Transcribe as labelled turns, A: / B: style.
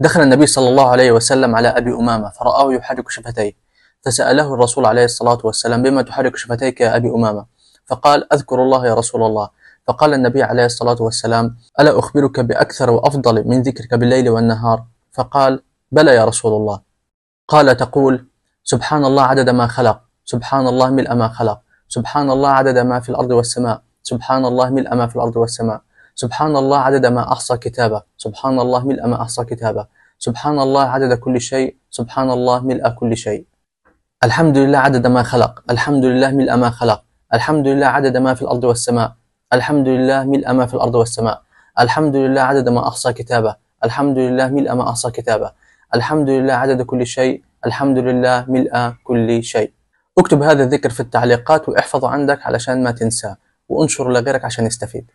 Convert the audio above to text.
A: دخل النبي صلى الله عليه وسلم على أبي أمامة فرآه يحرك شفتيه فسأله الرسول عليه الصلاة والسلام بما تحرك شفتيك يا أبي أمامة فقال أذكر الله يا رسول الله فقال النبي عليه الصلاة والسلام ألا أخبرك بأكثر وأفضل من ذكرك بالليل والنهار فقال بلى يا رسول الله قال تقول سبحان الله عدد ما خلق سبحان الله ملء ما خلق سبحان الله عدد ما في الأرض والسماء سبحان الله ملء ما في الأرض والسماء سبحان الله عدد ما أحصى كتابه سبحان الله ملء ما أحصى كتابه سبحان الله عدد كل شيء سبحان الله ملء كل شيء الحمد لله عدد ما خلق الحمد لله ملء ما خلق الحمد لله عدد ما في الأرض والسماء الحمد لله ملء ما في الأرض والسماء الحمد لله عدد ما أحصى كتابه الحمد لله ملء ما أحصى كتابه الحمد لله عدد كل شيء الحمد لله ملء كل شيء اكتب هذا الذكر في التعليقات واحفظه عندك علشان ما تنساه وانشره لغيرك عشان يستفيد